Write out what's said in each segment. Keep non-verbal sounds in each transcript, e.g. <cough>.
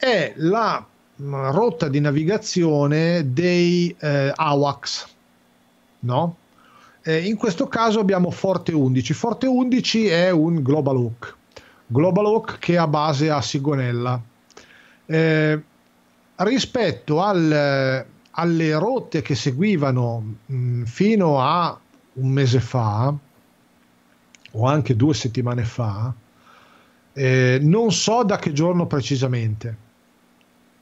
è la mm, rotta di navigazione dei eh, AWACS, no? Eh, in questo caso abbiamo Forte 11. Forte 11 è un Global Hawk, Global Hawk che ha base a Sigonella. Eh, rispetto al, alle rotte che seguivano mh, mm, fino a un mese fa, o anche due settimane fa, eh, non so da che giorno precisamente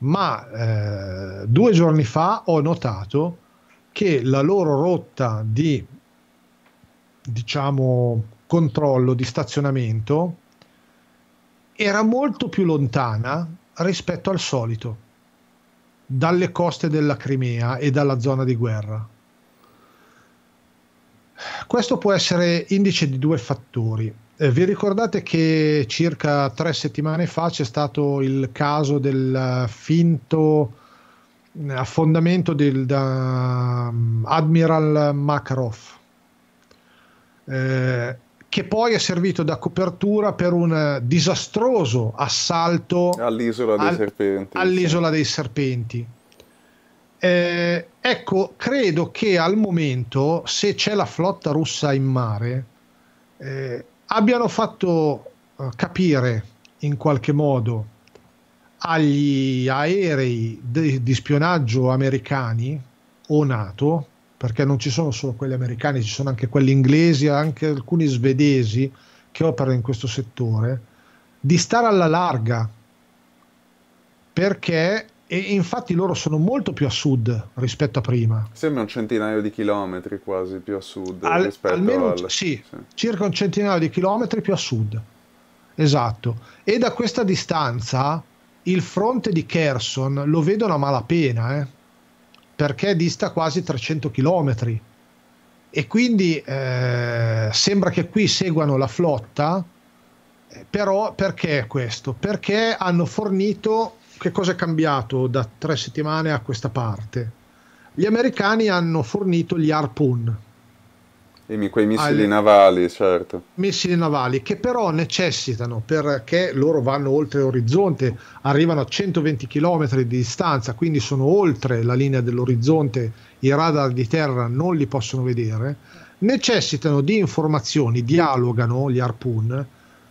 ma eh, due giorni fa ho notato che la loro rotta di diciamo controllo di stazionamento era molto più lontana rispetto al solito dalle coste della Crimea e dalla zona di guerra. Questo può essere indice di due fattori eh, vi ricordate che circa tre settimane fa c'è stato il caso del eh, finto mm, affondamento del da, mm, Admiral Makarov, eh, che poi è servito da copertura per un eh, disastroso assalto all'isola dei al, serpenti. All'isola dei serpenti. Eh, ecco, credo che al momento, se c'è la flotta russa in mare, eh, abbiano fatto eh, capire in qualche modo agli aerei de- di spionaggio americani o NATO, perché non ci sono solo quelli americani, ci sono anche quelli inglesi, anche alcuni svedesi che operano in questo settore, di stare alla larga perché e, infatti loro sono molto più a sud rispetto a prima. Sembra un centinaio di chilometri quasi più a sud Al, rispetto almeno, al... Sì, sì, circa un centinaio di chilometri più a sud. Esatto. E da questa distanza il fronte di Kherson lo vedono a malapena, eh? perché dista quasi 300 chilometri. E quindi eh, sembra che qui seguano la flotta, eh, però perché questo? Perché hanno fornito che cosa è cambiato da tre settimane a questa parte? Gli americani hanno fornito gli Harpoon. E quei missili al... navali, certo. Missili navali che però necessitano perché loro vanno oltre l'orizzonte, arrivano a 120 km di distanza, quindi sono oltre la linea dell'orizzonte, i radar di terra non li possono vedere. Necessitano di informazioni, dialogano gli Harpoon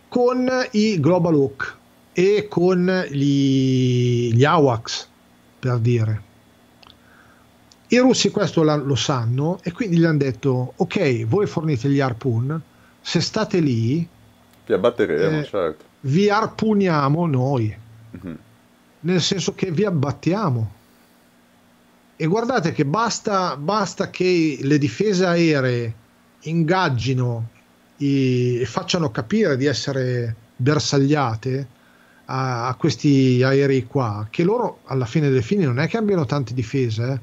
con i Global Hawk e con gli, gli AWACS, per dire. I russi questo la, lo sanno e quindi gli hanno detto, ok, voi fornite gli Harpoon, se state lì... Vi abbatteremo, eh, certo. Vi arpuniamo noi, mm-hmm. nel senso che vi abbattiamo. E guardate che basta, basta che le difese aeree ingaggino e facciano capire di essere bersagliate a, a, questi aerei qua, che loro alla fine delle fine non è che abbiano tante difese, eh?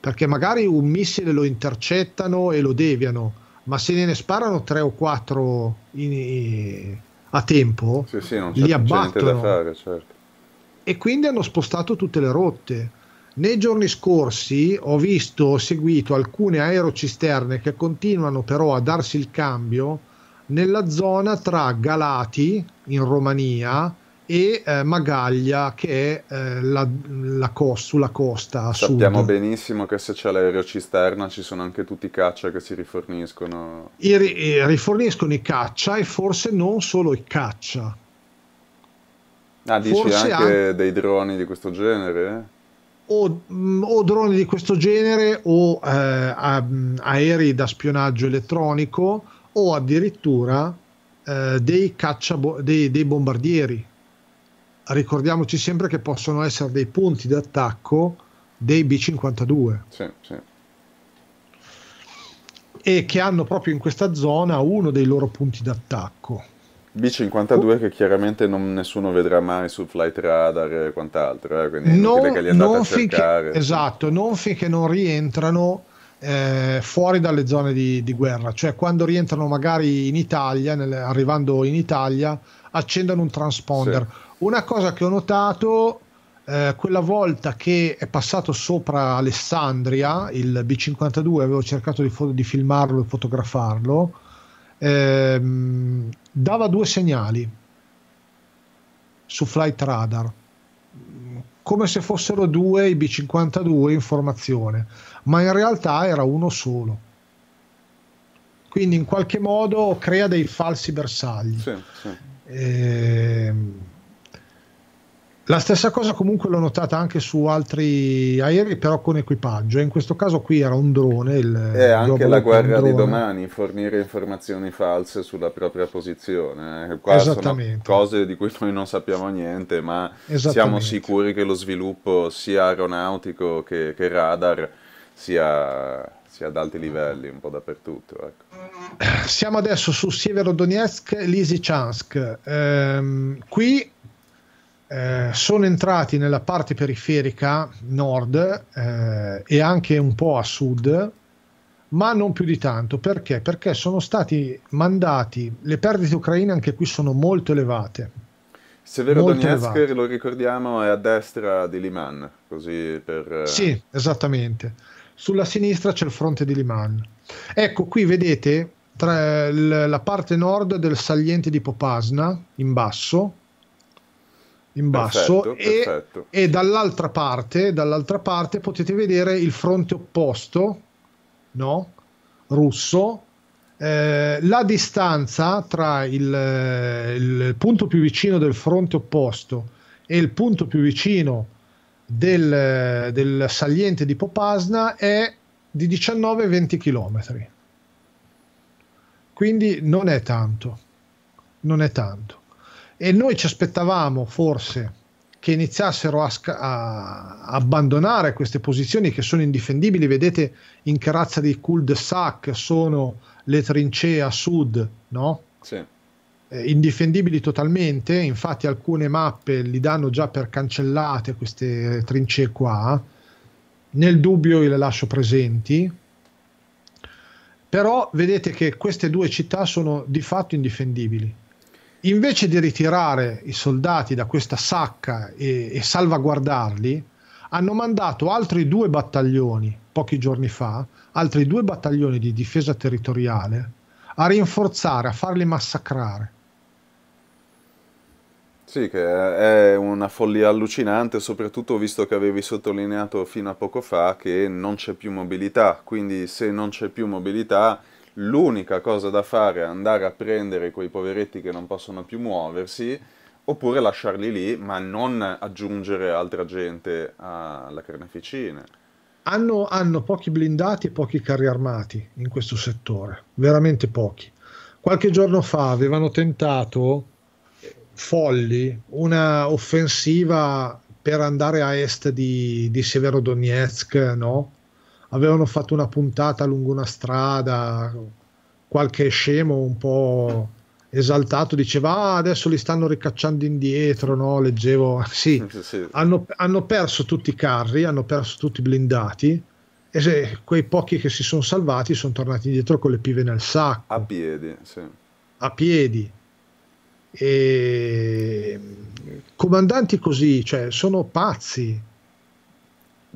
perché magari un missile lo intercettano e lo deviano, ma se ne sparano tre o quattro in, in, a tempo, sì, sì, li abbattono. Fare, certo. E quindi hanno spostato tutte le rotte. Nei giorni scorsi ho visto, ho seguito alcune aerocisterne che continuano però a darsi il cambio nella zona tra Galati in Romania e eh, Magaglia che è eh, la, la cos- sulla costa. Sappiamo sud. benissimo che se c'è l'aereo cisterna ci sono anche tutti i caccia che si riforniscono. I ri- riforniscono i caccia e forse non solo i caccia. Ah, dici forse anche an- dei droni di questo genere? O, mm, o, droni di questo genere o eh, a, mm, aerei da spionaggio elettronico o addirittura eh, dei, caccia, dei, dei bombardieri ricordiamoci sempre che possono essere dei punti d'attacco dei B52. Sì, sì. E che hanno proprio in questa zona uno dei loro punti d'attacco. B52 che chiaramente non, nessuno vedrà mai su Flight Radar e quant'altro, eh? quindi non, non, che non finché, Esatto, non finché non rientrano eh, fuori dalle zone di, di, guerra, cioè quando rientrano magari in Italia, nel, arrivando in Italia, accendono un transponder. Sì una cosa che ho notato eh, quella volta che è passato sopra Alessandria il B52, avevo cercato di, fo- di filmarlo e fotografarlo, ehm, dava due segnali su Flight Radar come se fossero due i B52 in formazione, ma in realtà era uno solo. Quindi in qualche modo crea dei falsi bersagli. Sì, sì. Ehm, la stessa cosa comunque l'ho notata anche su altri aerei, però con equipaggio. In questo caso qui era un drone. Il, e anche la guerra di domani, fornire informazioni false sulla propria posizione. Eh, qua Esattamente. Sono cose di cui noi non sappiamo niente, ma siamo sicuri che lo sviluppo sia aeronautico che, che radar sia ad alti livelli un po' dappertutto. Ecco. Siamo adesso su Sieverodonetsk, Lysychansk. Ehm, qui eh, sono entrati nella parte periferica nord eh, e anche un po' a sud, ma non più di tanto. Perché? Perché sono stati mandati, le perdite ucraine anche qui sono molto elevate. Severo Severodonetsk, lo ricordiamo, è a destra di Liman, così per... Eh, sì, esattamente. Sulla sinistra c'è il fronte di Liman. Ecco, qui vedete tra la parte nord del saliente di Popasna, in basso, in basso perfetto, e, perfetto. e dall'altra, parte, dall'altra parte potete vedere il fronte opposto no? russo eh, la distanza tra il, il, punto più vicino del fronte opposto e il punto più vicino del, del saliente di Popasna è di 19-20 km quindi non è tanto non è tanto e noi ci aspettavamo forse che iniziassero a, sca- a, abbandonare queste posizioni che sono indifendibili. Vedete in che razza di cul-de-sac sono le trincee a sud, no? Sì. Eh, indifendibili totalmente, infatti alcune mappe li danno già per cancellate queste trincee qua. Nel dubbio le lascio presenti. Però vedete che queste due città sono di fatto indifendibili invece di ritirare i soldati da questa sacca e, e salvaguardarli, hanno mandato altri due battaglioni pochi giorni fa, altri due battaglioni di difesa territoriale a rinforzare, a farli massacrare. Sì, che è una follia allucinante, soprattutto visto che avevi sottolineato fino a poco fa che non c'è più mobilità, quindi se non c'è più mobilità l'unica cosa da fare è andare a prendere quei poveretti che non possono più muoversi, oppure lasciarli lì, ma non aggiungere altra gente alla carneficina. Hanno, hanno pochi blindati e pochi carri armati in questo settore, veramente pochi. Qualche giorno fa avevano tentato, folli, una offensiva per andare a est di, di Severodonetsk, no? avevano fatto una puntata lungo una strada, qualche scemo un po' esaltato diceva ah, adesso li stanno ricacciando indietro, no? leggevo, <laughs> sì, sì. Hanno, hanno, perso tutti i carri, hanno perso tutti i blindati e se, quei pochi che si sono salvati sono tornati indietro con le pive nel sacco. A piedi, sì. A piedi. E... Comandanti così, cioè, sono pazzi.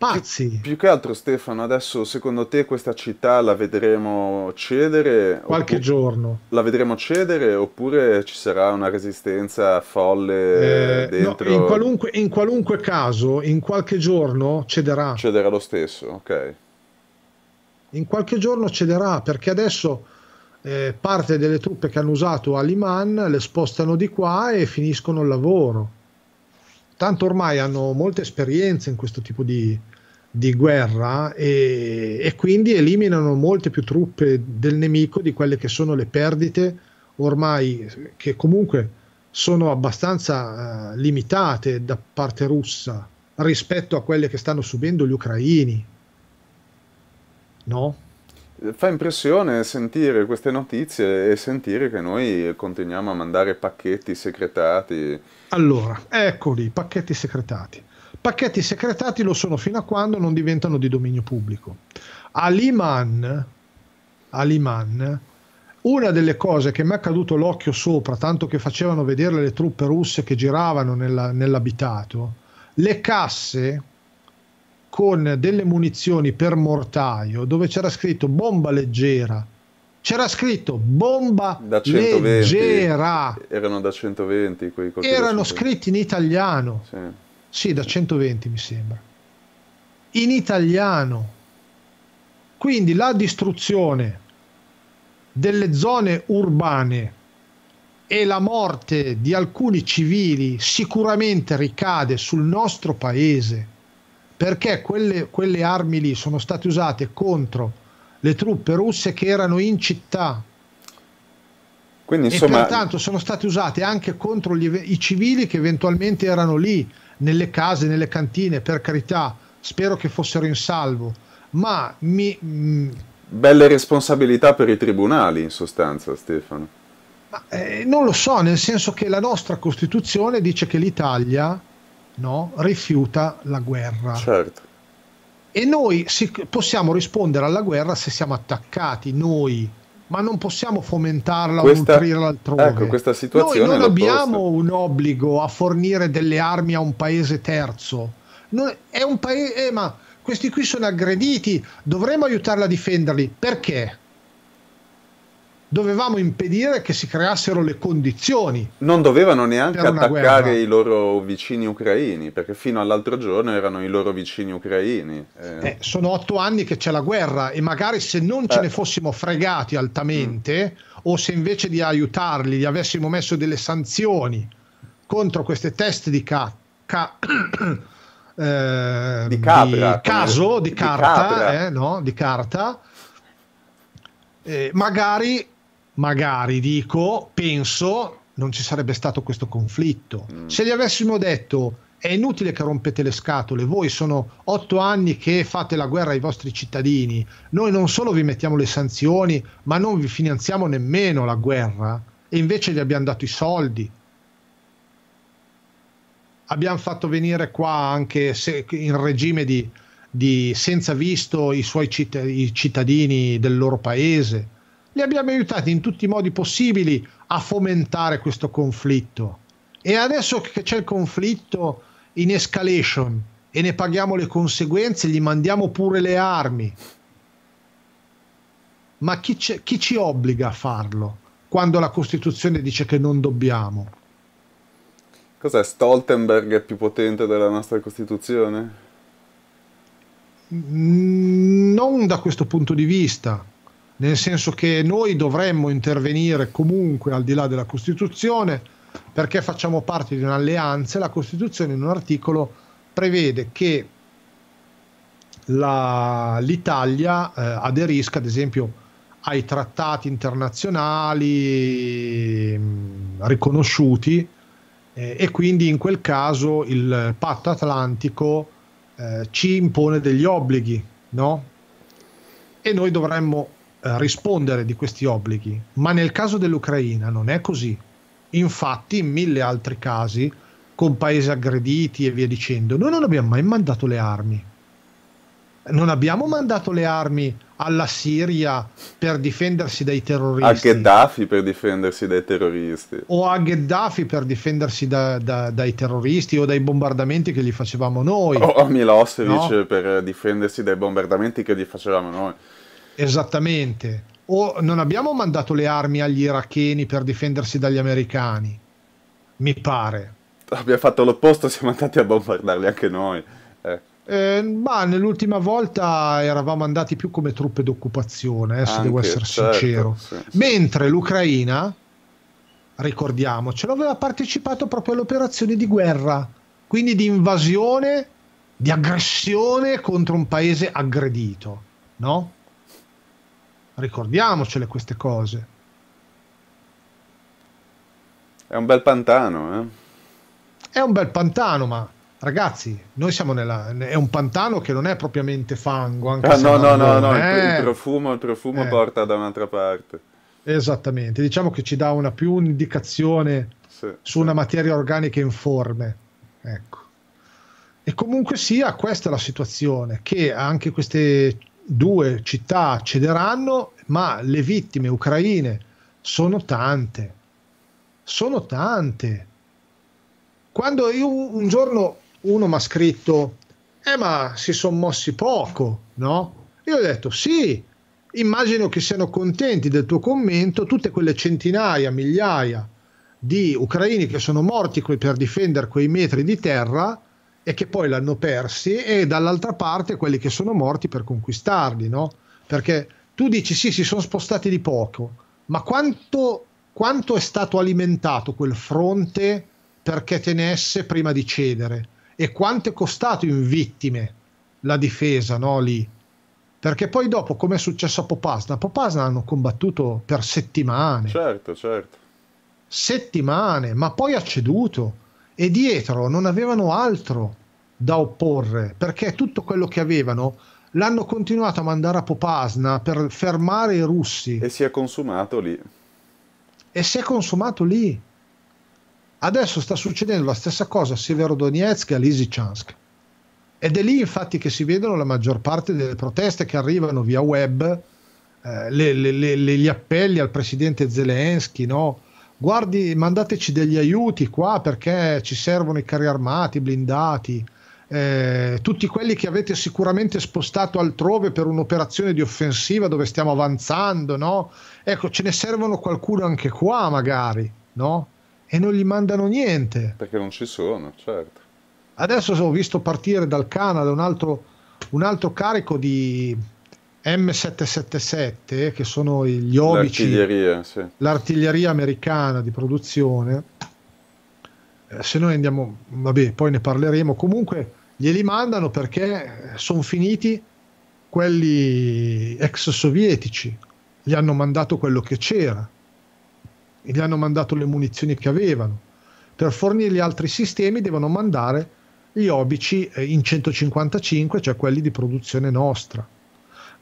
Pazzi. Più, che altro Stefano, adesso secondo te questa città la vedremo cedere? Qualche giorno. La vedremo cedere oppure ci sarà una resistenza folle eh, dentro? No, in, qualunque, in qualunque caso, in qualche giorno cederà. Cederà lo stesso, ok. In qualche giorno cederà perché adesso... Eh, parte delle truppe che hanno usato Aliman le spostano di qua e finiscono il lavoro. Tanto ormai hanno molta esperienza in questo tipo di, di guerra e, e, quindi eliminano molte più truppe del nemico di quelle che sono le perdite ormai che comunque sono abbastanza uh, limitate da parte russa rispetto a quelle che stanno subendo gli ucraini. No? Fa impressione sentire queste notizie e sentire che noi continuiamo a mandare pacchetti secretati. Allora, eccoli, pacchetti secretati Pacchetti secretati lo sono fino a quando non diventano di dominio pubblico. Aliman, Aliman una delle cose che mi è caduto l'occhio sopra, tanto che facevano vedere le truppe russe che giravano nella, nell'abitato, le casse con delle munizioni per mortaio dove c'era scritto bomba leggera. C'era scritto bomba leggera. Erano da 120 quei colpi. Erano scritti in italiano. Sì sì, da 120 mi sembra. In italiano. Quindi la distruzione delle zone urbane e la morte di alcuni civili sicuramente ricade sul nostro paese perché quelle, quelle armi lì sono state usate contro le truppe russe che erano in città quindi, insomma... E pertanto sono state usate anche contro gli, i civili che eventualmente erano lì nelle case, nelle cantine, per carità, spero che fossero in salvo, ma mi... Mm, Belle responsabilità per i tribunali, in sostanza, Stefano. Ma, eh, non lo so, nel senso che la nostra Costituzione dice che l'Italia no, rifiuta la guerra. Certo. E noi si, possiamo rispondere alla guerra se siamo attaccati, noi, ma non possiamo fomentarla questa, o nutrirla altrove. Ecco, questa situazione Noi non abbiamo posta. un obbligo a fornire delle armi a un paese terzo. Non, è un paese, eh, ma questi qui sono aggrediti, dovremmo aiutarla a difenderli. Perché? dovevamo impedire che si creassero le condizioni. Non dovevano neanche attaccare guerra. i loro vicini ucraini, perché fino all'altro giorno erano i loro vicini ucraini. Eh. Eh, sono otto anni che c'è la guerra e magari se non ce eh. ne fossimo fregati altamente, mm. o se invece di aiutarli gli avessimo messo delle sanzioni contro queste teste di cacca. <clears throat> Ehm, di capra, di caso, di, di carta, eh, no? di carta eh, magari magari dico, penso, non ci sarebbe stato questo conflitto. Mm. Se gli avessimo detto è inutile che rompete le scatole, voi sono otto anni che fate la guerra ai vostri cittadini, noi non solo vi mettiamo le sanzioni, ma non vi finanziamo nemmeno la guerra e invece gli abbiamo dato i soldi. Abbiamo fatto venire qua anche se, in regime di, di senza visto i suoi cittadini, i cittadini del loro paese li abbiamo aiutati in tutti i modi possibili a fomentare questo conflitto. E adesso che c'è il conflitto in escalation e ne paghiamo le conseguenze, gli mandiamo pure le armi. Ma chi, chi ci obbliga a farlo quando la Costituzione dice che non dobbiamo? Cos'è? Stoltenberg è più potente della nostra Costituzione? non da questo punto di vista nel senso che noi dovremmo intervenire comunque al di là della Costituzione perché facciamo parte di un'alleanza e la Costituzione in un articolo prevede che la, l'Italia eh, aderisca ad esempio ai trattati internazionali mh, mm, riconosciuti eh, e quindi in quel caso il patto atlantico eh, ci impone degli obblighi, no? E noi dovremmo eh, rispondere di questi obblighi, ma nel caso dell'Ucraina non è così. Infatti, in mille altri casi, con paesi aggrediti e via dicendo, noi non abbiamo mai mandato le armi. Non abbiamo mandato le armi alla Siria per difendersi dai terroristi. A Gheddafi per difendersi dai terroristi. O a Gheddafi per difendersi da, da, dai terroristi o dai bombardamenti che gli facevamo noi. O a Milosevic no? per difendersi dai bombardamenti che gli facevamo noi. Esattamente. O non abbiamo mandato le armi agli iracheni per difendersi dagli americani, mi pare. Abbiamo fatto l'opposto, siamo andati a bombardarli anche noi. Eh. Eh, ma nell'ultima volta eravamo andati più come truppe d'occupazione, eh, se anche, devo essere certo, sincero. Sì, Mentre l'Ucraina, ricordiamocelo, aveva partecipato proprio alle operazioni di guerra, quindi di invasione, di aggressione contro un paese aggredito, no? ricordiamocele queste cose. È un bel pantano, eh? È un bel pantano, ma ragazzi, noi siamo nella... è un pantano che non è propriamente fango. Anche ah, no, no, no, no, eh, il, il profumo, il profumo eh. porta da un'altra parte. Esattamente, diciamo che ci dà una più un'indicazione sì, su sì. una materia organica informe. Ecco. E comunque sia, questa è la situazione, che anche queste due città cederanno, ma le vittime ucraine sono tante. Sono tante. Quando io un giorno uno mi ha scritto, eh ma si sono mossi poco, no? Io ho detto sì, immagino che siano contenti del tuo commento tutte quelle centinaia, migliaia di ucraini che sono morti per difendere quei metri di terra e che poi l'hanno persi e dall'altra parte quelli che sono morti per conquistarli, no? Perché tu dici sì, si sono spostati di poco, ma quanto, quanto è stato alimentato quel fronte perché tenesse prima di cedere e quanto è costato in vittime la difesa, no? Lì. Perché poi dopo, come è successo a Popasna, a Popasna hanno combattuto per settimane. Certo, certo. Settimane, ma poi ha ceduto e dietro non avevano altro da opporre perché tutto quello che avevano l'hanno continuato a mandare a Popasna per fermare i russi. E si è consumato lì. E si è consumato lì. Adesso sta succedendo la stessa cosa a Severodonetsk e a Lysychansk. Ed è lì infatti che si vedono la maggior parte delle proteste che arrivano via web, eh, le, le, le, gli appelli al presidente Zelensky, no? guardi, mandateci degli aiuti qua perché ci servono i carri armati, blindati, eh, tutti quelli che avete sicuramente spostato altrove per un'operazione di offensiva dove stiamo avanzando, no? Ecco, ce ne servono qualcuno anche qua magari, no? E non gli mandano niente. Perché non ci sono, certo. Adesso ho visto partire dal Canada un altro, un altro carico di, M777, che sono gli obici, l'artiglieria, sì. l'artiglieria americana di produzione, eh, se noi andiamo, vabbè, poi ne parleremo, comunque glieli mandano perché eh, sono finiti quelli ex sovietici, gli hanno mandato quello che c'era, gli hanno mandato le munizioni che avevano, per fornirgli altri sistemi devono mandare gli obici eh, in 155, cioè quelli di produzione nostra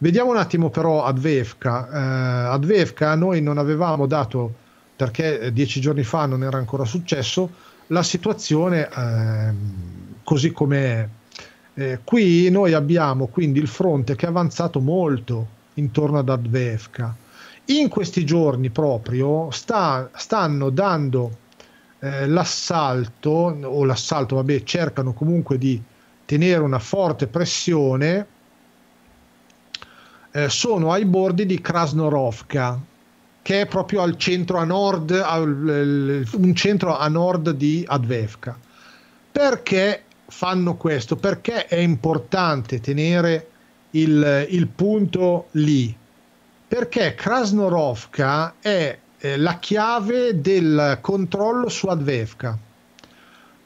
Vediamo un attimo però Advevka. Eh, Advevka noi non avevamo dato, perché eh, dieci giorni fa non era ancora successo, la situazione eh, così com'è. Eh, qui noi abbiamo quindi il fronte che è avanzato molto intorno ad Advevka. In questi giorni proprio sta, stanno dando eh, l'assalto, o l'assalto, vabbè, cercano comunque di tenere una forte pressione eh, sono ai bordi di Krasnorovka, che è proprio al centro a nord, al, un centro a nord di Advevka. Perché fanno questo? Perché è importante tenere il, il punto lì? Perché Krasnorovka è eh, la chiave del controllo su Advevka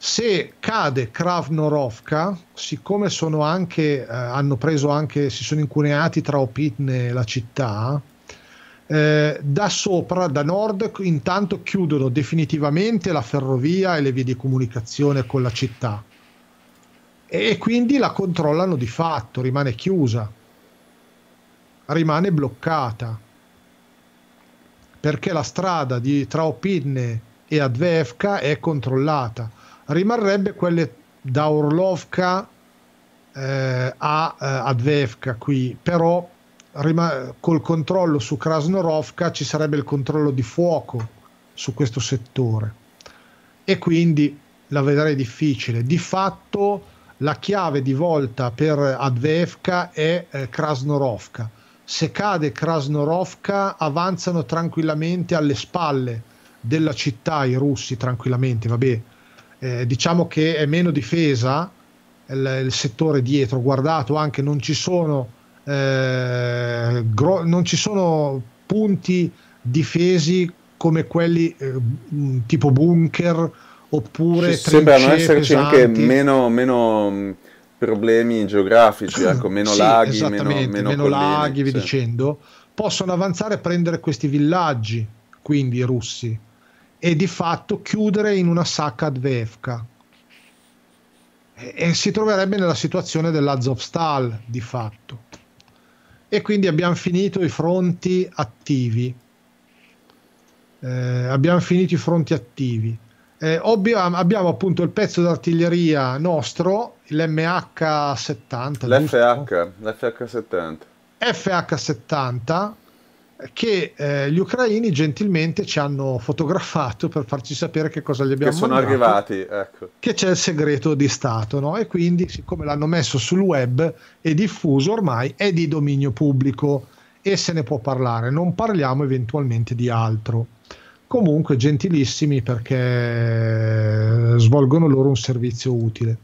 se cade Kravnorovka, siccome sono anche, eh, hanno preso anche, si sono incuneati tra Opitne e la città, eh, da sopra, da nord, intanto chiudono definitivamente la ferrovia e le vie di comunicazione con la città e, e quindi la controllano di fatto, rimane chiusa, rimane bloccata perché la strada di, tra Opitne e Advevka è controllata rimarrebbe quelle da Orlovka eh, a eh, Advevka qui, però rima- col controllo su Krasnorovka ci sarebbe il controllo di fuoco su questo settore e quindi la vedrei difficile. Di fatto la chiave di volta per Advevka è eh, Krasnorovka. Se cade Krasnorovka avanzano tranquillamente alle spalle della città i russi tranquillamente, vabbè, eh, diciamo che è meno difesa il, il, settore dietro, guardato anche non ci sono, eh, gro- non ci sono punti difesi come quelli eh, tipo bunker oppure... Ci sembrano esserci pesanti. anche meno, meno, mm, problemi geografici, mm, ecco, meno sì, laghi, meno, meno, meno colline, laghi, vi dicendo, possono avanzare e prendere questi villaggi, quindi i russi e di fatto chiudere in una sacca Advevka e, e si troverebbe nella situazione dell'Azovstal di fatto e quindi abbiamo finito i fronti attivi eh, abbiamo finito i fronti attivi eh, obbi- abbiamo appunto il pezzo d'artiglieria nostro l'MH70 l'FH, l'FH70 FH70 che eh, gli ucraini gentilmente ci hanno fotografato per farci sapere che cosa gli abbiamo che sono mandato, arrivati ecco. che c'è il segreto di Stato no? e quindi siccome l'hanno messo sul web è diffuso ormai è di dominio pubblico e se ne può parlare non parliamo eventualmente di altro comunque gentilissimi perché eh, svolgono loro un servizio utile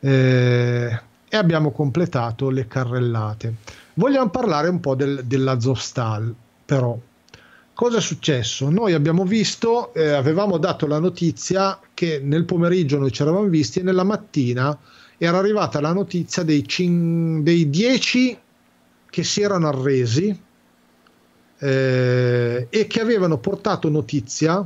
eh, e abbiamo completato le carrellate Vogliamo parlare un po' del, della Zostal, però. Cosa è successo? Noi abbiamo visto, eh, avevamo dato la notizia che nel pomeriggio noi ci eravamo visti e nella mattina era arrivata la notizia dei, cin- dei 10 che si erano arresi eh, e che avevano portato notizia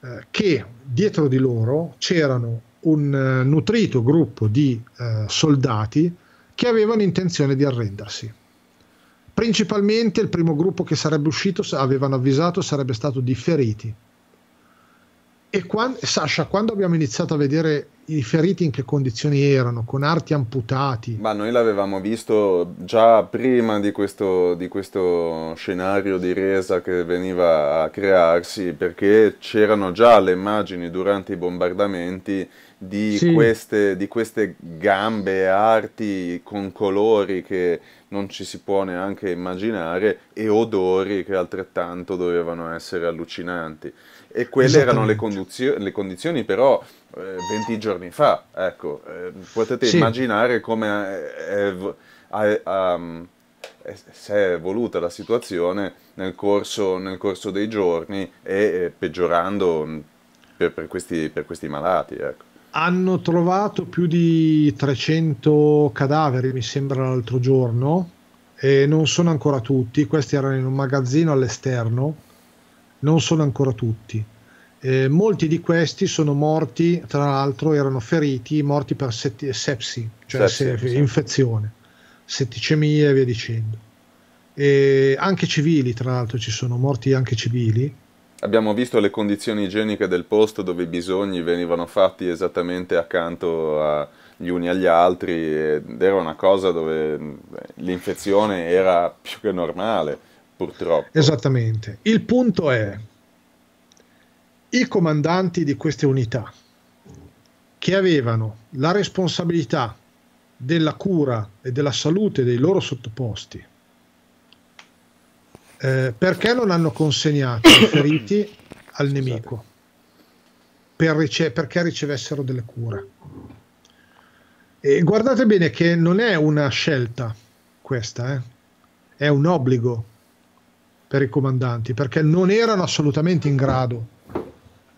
eh, che dietro di loro c'erano un eh, nutrito gruppo di eh, soldati che avevano intenzione di arrendersi. Principalmente il primo gruppo che sarebbe uscito avevano avvisato sarebbe stato di feriti. E quando, Sasha, quando abbiamo iniziato a vedere i feriti in che condizioni erano, con arti amputati. Ma noi l'avevamo visto già prima di questo, di questo scenario di resa che veniva a crearsi, perché c'erano già le immagini durante i bombardamenti di, sì. queste, di queste gambe, arti con colori che non ci si può neanche immaginare e odori che altrettanto dovevano essere allucinanti. E quelle erano le, conduzio- le condizioni però 20 eh, giorni fa. Ecco, eh, potete sì. immaginare come è, è, è, si è evoluta la situazione nel corso, nel corso dei giorni e peggiorando mm, per, per, questi, per questi, malati. Ecco. Hanno trovato più di 300 cadaveri, mi sembra, l'altro giorno, e non sono ancora tutti. Questi erano in un magazzino all'esterno, non sono ancora tutti eh, molti di questi sono morti, tra l'altro erano feriti, morti per seti- sepsi, cioè sepsi, se- infezione, setticemia e via dicendo. E anche civili, tra l'altro, ci sono morti anche civili. Abbiamo visto le condizioni igieniche del posto dove i bisogni venivano fatti esattamente accanto agli uni agli altri ed era una cosa dove eh, l'infezione era più che normale, purtroppo. Esattamente. Il punto è, i comandanti di queste unità che avevano la responsabilità della cura e della salute dei loro sottoposti, eh, perché non hanno consegnato i feriti <coughs> al nemico per rice- perché ricevessero delle cure? E guardate bene che non è una scelta questa, eh? è un obbligo per i comandanti perché non erano assolutamente in grado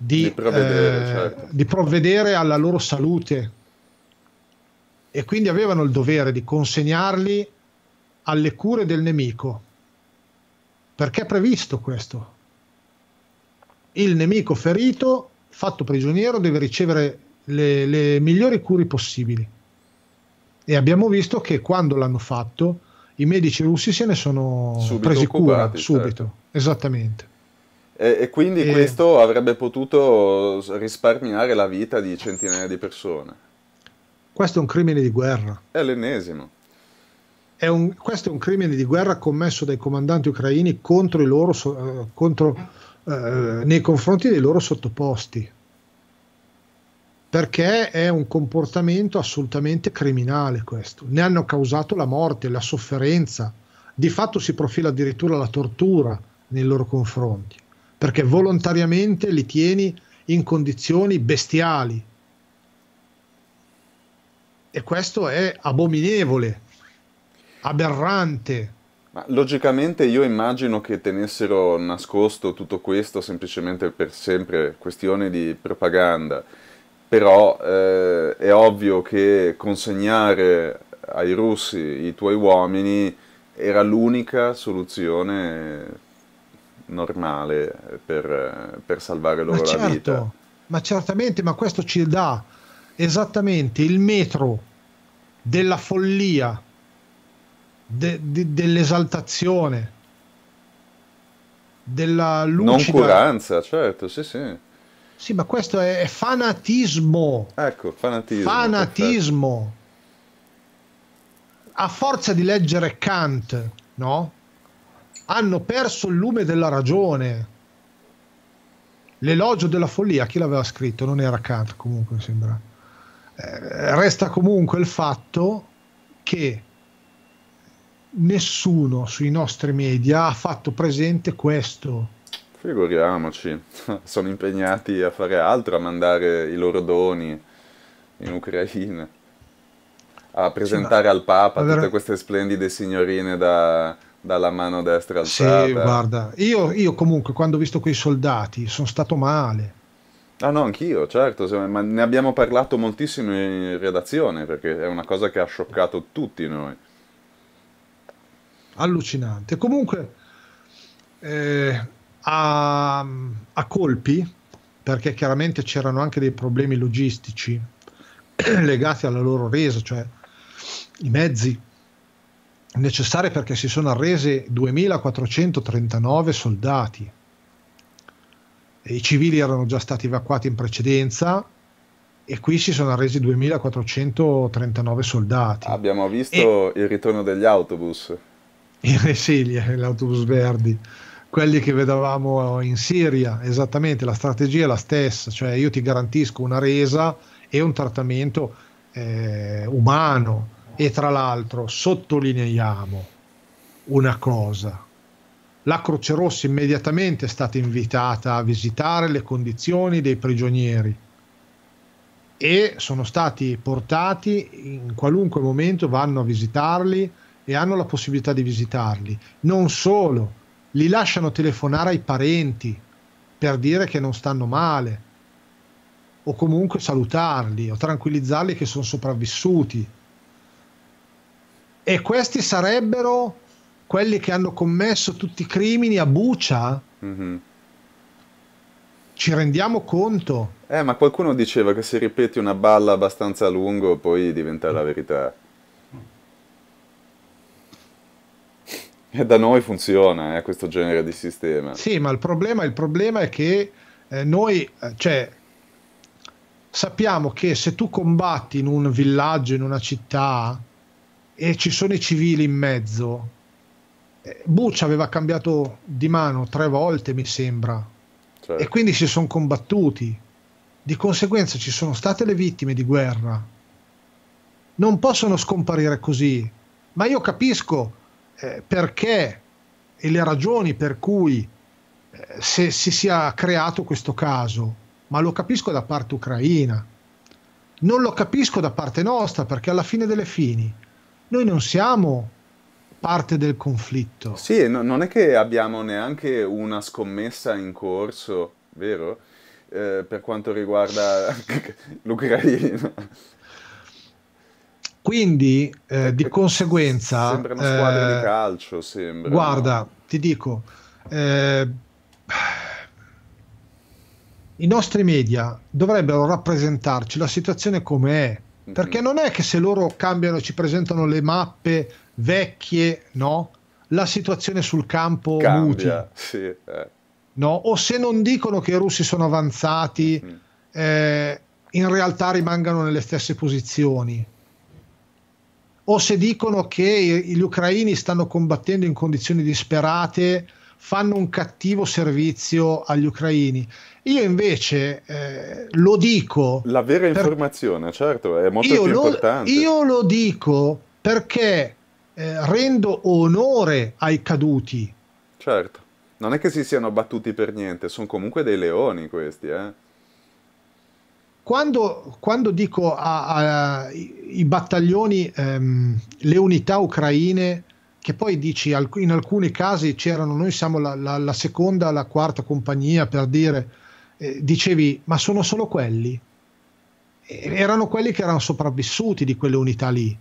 di provvedere, eh, certo. di provvedere alla loro salute e quindi avevano il dovere di consegnarli alle cure del nemico perché è previsto questo il nemico ferito fatto prigioniero deve ricevere le, le, migliori cure possibili e abbiamo visto che quando l'hanno fatto i medici russi se ne sono subito presi cura certo. subito certo. esattamente e, e quindi e... questo avrebbe potuto risparmiare la vita di centinaia di persone. Questo è un crimine di guerra. È l'ennesimo. È un, questo è un crimine di guerra commesso dai comandanti ucraini contro loro, uh, contro, uh, nei confronti dei loro sottoposti, perché è un comportamento assolutamente criminale questo. Ne hanno causato la morte, la sofferenza, di fatto si profila addirittura la tortura nei loro confronti perché volontariamente li tieni in condizioni bestiali. E questo è abominevole, aberrante. Ma logicamente io immagino che tenessero nascosto tutto questo semplicemente per sempre questione di propaganda, però eh, è ovvio che consegnare ai russi i tuoi uomini era l'unica soluzione normale eh, per, eh, per salvare loro certo, la vita. Certo, ma certamente, ma questo ci dà esattamente il metro della follia, de, de, dell'esaltazione, della noncuranza, certo, sì, sì. Sì, ma questo è, è fanatismo. Ecco, fanatismo. Fanatismo. Perfetto. A forza di leggere Kant, no? hanno perso il lume della ragione. L'elogio della follia, chi l'aveva scritto? Non era Kant comunque, mi sembra. Eh, resta comunque il fatto che nessuno sui nostri media ha fatto presente questo. Figuriamoci, <laughs> sono impegnati a fare altro, a mandare i loro doni in Ucraina, a presentare al Papa tutte queste splendide signorine da, dalla mano destra alzata. Sì, guarda, io, io comunque quando ho visto quei soldati sono stato male. Ah no, anch'io, certo, ma ne abbiamo parlato moltissimo in redazione perché è una cosa che ha scioccato tutti noi. Allucinante. Comunque, eh, a, a colpi, perché chiaramente c'erano anche dei problemi logistici <clears throat> legati alla loro resa, cioè i mezzi necessarie perché si sono arrese 2439 soldati. I civili erano già stati evacuati in precedenza e qui si sono arresi 2439 soldati. Abbiamo visto e... il ritorno degli autobus. In <laughs> eh sì, gli autobus verdi, quelli che vedevamo in Siria, esattamente, la strategia è la stessa, cioè io ti garantisco una resa e un trattamento eh, umano e tra l'altro sottolineiamo una cosa. La Croce Rossa immediatamente è stata invitata a visitare le condizioni dei prigionieri e sono stati portati in qualunque momento, vanno a visitarli e hanno la possibilità di visitarli. Non solo, li lasciano telefonare ai parenti per dire che non stanno male o comunque salutarli o tranquillizzarli che sono sopravvissuti e questi sarebbero quelli che hanno commesso tutti i crimini a Bucia? Mm-hmm. Ci rendiamo conto? Eh, ma qualcuno diceva che se ripeti una balla abbastanza a lungo poi diventa la verità. E da noi funziona eh, questo genere di sistema. Sì, ma il problema, il problema è che eh, noi, eh, cioè, sappiamo che se tu combatti in un villaggio, in una città, e ci sono i civili in mezzo. Eh, Bucci aveva cambiato di mano tre volte, mi sembra, certo. e quindi si sono combattuti. Di conseguenza ci sono state le vittime di guerra. Non possono scomparire così, ma io capisco eh, perché e le ragioni per cui eh, se, si sia creato questo caso, ma lo capisco da parte ucraina. Non lo capisco da parte nostra perché alla fine delle fini noi non siamo parte del conflitto. Sì, no, non è che abbiamo neanche una scommessa in corso, vero? Eh, per quanto riguarda <laughs> l'Ucraina. Quindi, eh, di conseguenza... Sembra una squadra eh, di calcio, sembra. Guarda, no? ti dico, eh, i nostri media dovrebbero rappresentarci la situazione come è perché non è che se loro cambiano, ci presentano le mappe vecchie, no? La situazione sul campo Cambia, sì, eh. no? O se non dicono che i russi sono avanzati, mm. eh, in realtà rimangano nelle stesse posizioni. O se dicono che gli ucraini stanno combattendo in condizioni disperate fanno un cattivo servizio agli ucraini. Io invece eh, lo dico... La vera informazione, certo, è molto io più lo, importante. Io lo dico perché eh, rendo onore ai caduti. Certo, non è che si siano battuti per niente, sono comunque dei leoni questi, eh. Quando, quando, dico ai battaglioni, ehm, le unità ucraine che poi dici in alcuni casi c'erano, noi siamo la, la, la seconda, la quarta compagnia per dire, eh, dicevi ma sono solo quelli, e, erano quelli che erano sopravvissuti di quelle unità lì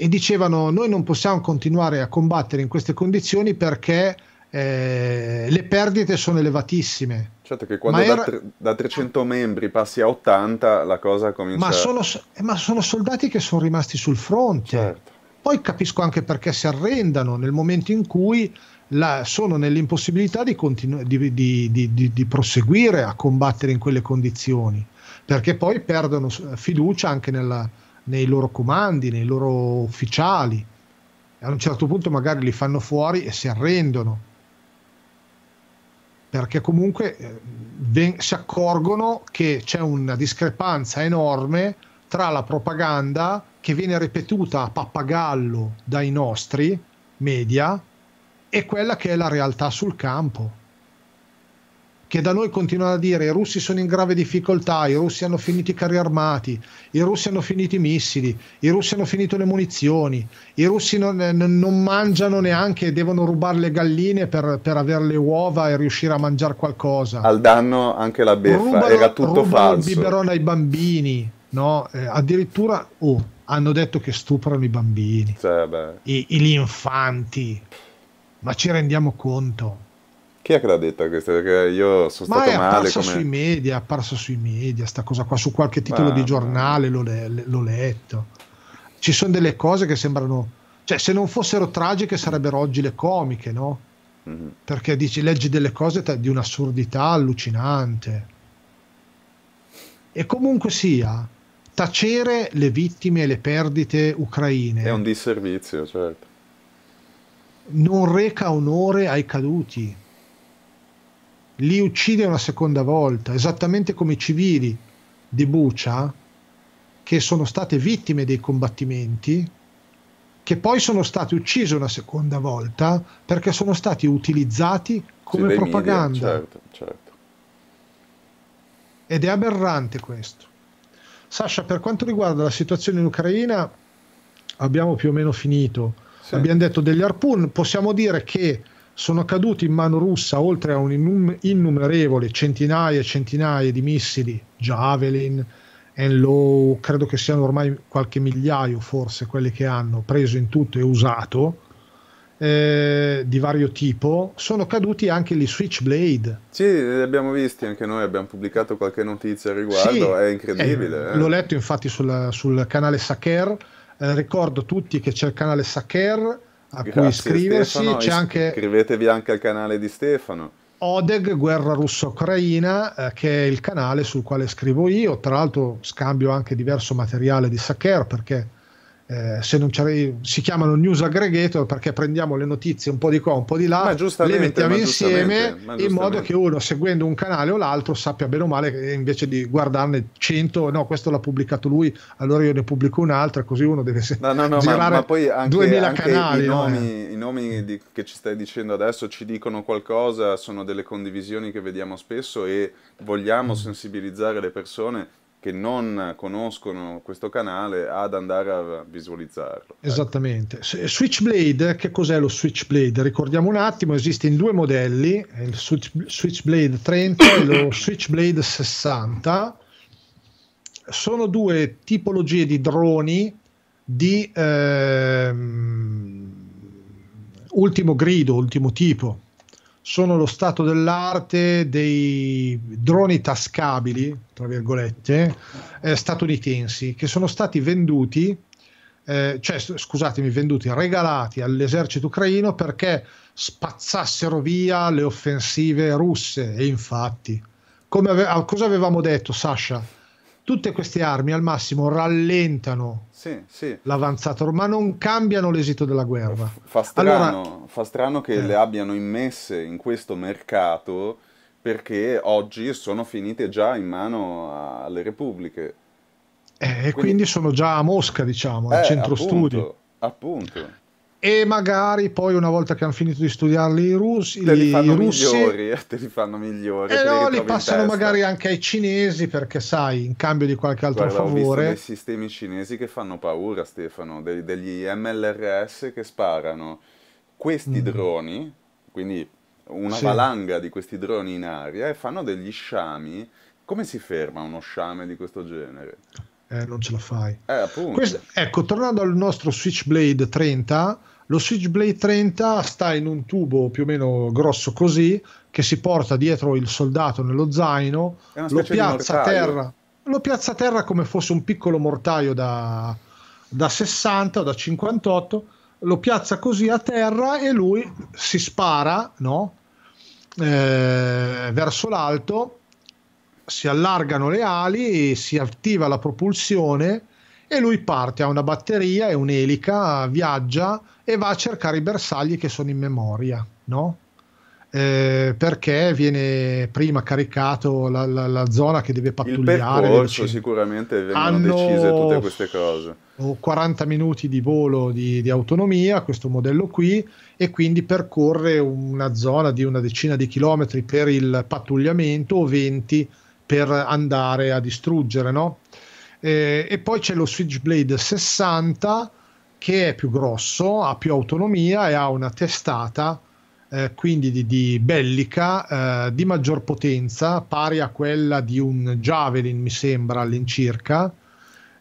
e dicevano noi non possiamo continuare a combattere in queste condizioni perché eh, le perdite sono elevatissime. Certo che quando era... da, tre, da, 300 membri passi a 80 la cosa comincia... Ma sono, ma sono soldati che sono rimasti sul fronte. Certo poi capisco anche perché si arrendano nel momento in cui la, sono nell'impossibilità di, continu- di, di, di, proseguire a combattere in quelle condizioni, perché poi perdono eh, fiducia anche nella, nei loro comandi, nei loro ufficiali. A un certo punto magari li fanno fuori e si arrendono, perché comunque eh, ven- si accorgono che c'è una discrepanza enorme tra la propaganda che viene ripetuta a pappagallo dai nostri media e quella che è la realtà sul campo. Che da noi continuano a dire i russi sono in grave difficoltà, i russi hanno finito i carri armati, i russi hanno finito i missili, i russi hanno finito le munizioni, i russi non, non mangiano neanche, devono rubare le galline per, per, avere le uova e riuscire a mangiare qualcosa. Al danno anche la beffa, rubano, era tutto rubano falso. il biberone ai bambini, no? Eh, addirittura... Oh, hanno detto che stuprano i bambini, cioè, i, i, gli infanti, ma ci rendiamo conto. Chi è che l'ha detta questa? Perché io sono ma stato male. È apparsa come... sui media, è apparsa sui media, sta cosa qua, su qualche titolo ah, di giornale l'ho, l'ho letto. Ci sono delle cose che sembrano... Cioè, se non fossero tragiche sarebbero oggi le comiche, no? Mhm. Perché dici, leggi delle cose di un'assurdità allucinante. E comunque sia, tacere le vittime e le perdite ucraine. È un disservizio, certo. Non reca onore ai caduti. Li uccide una seconda volta, esattamente come i civili di Bucia, che sono state vittime dei combattimenti, che poi sono stati uccisi una seconda volta perché sono stati utilizzati come propaganda. Media, certo, certo. Ed è aberrante questo. Sasha, per quanto riguarda la situazione in Ucraina, abbiamo più o meno finito. Sì. Abbiamo detto degli Harpoon, possiamo dire che sono caduti in mano russa oltre a un innum- innumerevole centinaia e centinaia di missili, Javelin, Enlow, credo che siano ormai qualche migliaio forse quelli che hanno preso in tutto e usato eh, di vario tipo, sono caduti anche gli Switchblade. Sì, li abbiamo visti anche noi, abbiamo pubblicato qualche notizia al riguardo, sì, è incredibile. Eh, eh. L'ho letto infatti sul, sul canale Saker, eh, ricordo tutti che c'è il canale Saker a Grazie cui iscriversi, Stefano, c'è anche... iscrivetevi anche al canale di Stefano. ODEG, guerra russo-ucraina, eh, che è il canale sul quale scrivo io, tra l'altro scambio anche diverso materiale di Sacher perché eh, se non si chiamano news aggregator perché prendiamo le notizie un po' di qua, un po' di là, le mettiamo insieme in modo che uno seguendo un canale o l'altro sappia bene o male che invece di guardarne 100, no, questo l'ha pubblicato lui, allora io ne pubblico un'altra, così uno deve no, no, no, ma, ma poi anche, 2000 anche canali. I nomi, eh. i nomi di, che ci stai dicendo adesso ci dicono qualcosa, sono delle condivisioni che vediamo spesso e vogliamo mm. sensibilizzare le persone che non conoscono questo canale ad andare a visualizzarlo. Esattamente. Switchblade, che cos'è lo Switchblade? Ricordiamo un attimo, esiste in due modelli, il Switchblade 30 e lo <coughs> Switchblade 60. Sono due tipologie di droni di ehm, ultimo grido, ultimo tipo sono lo stato dell'arte dei droni tascabili, tra virgolette, eh, statunitensi, che sono stati venduti, eh, cioè scusatemi, venduti, regalati all'esercito ucraino perché spazzassero via le offensive russe. E infatti, come ave- cosa avevamo detto, Sasha? tutte queste armi al massimo rallentano sì, sì. l'avanzata, ma non cambiano l'esito della guerra. Fa strano, allora, fa strano che eh. le abbiano immesse in questo mercato perché oggi sono finite già in mano alle repubbliche. Eh, e quindi, quindi, sono già a Mosca, diciamo, eh, al centro appunto, studi. Appunto e magari poi una volta che hanno finito di studiarli i russi te li fanno russi, migliori eh, te li fanno migliori eh, e no, li, li passano magari anche ai cinesi perché sai in cambio di qualche altro Guarda, favore ho dei sistemi cinesi che fanno paura Stefano dei, degli MLRS che sparano questi mm. droni quindi una sì. valanga di questi droni in aria e fanno degli sciami come si ferma uno sciame di questo genere? eh, non ce la fai. Eh, Questo, ecco, tornando al nostro Switchblade 30, lo Switchblade 30 sta in un tubo più o meno grosso così che si porta dietro il soldato nello zaino, lo piazza a terra, lo piazza a terra come fosse un piccolo mortaio da, da 60 o da 58, lo piazza così a terra e lui si spara, no? Eh, verso l'alto si allargano le ali, si attiva la propulsione e lui parte, ha una batteria e un'elica, viaggia e va a cercare i bersagli che sono in memoria, no? Eh, perché viene prima caricato la, la, la, zona che deve pattugliare. Il percorso, sicuramente vengono Hanno decise tutte queste cose. 40 minuti di volo di, di, autonomia, questo modello qui, e quindi percorre una zona di una decina di chilometri per il pattugliamento o 20 per andare a distruggere, no? E, e poi c'è lo Switchblade 60 che è più grosso, ha più autonomia e ha una testata eh, quindi di, di bellica eh, di maggior potenza pari a quella di un Javelin mi sembra all'incirca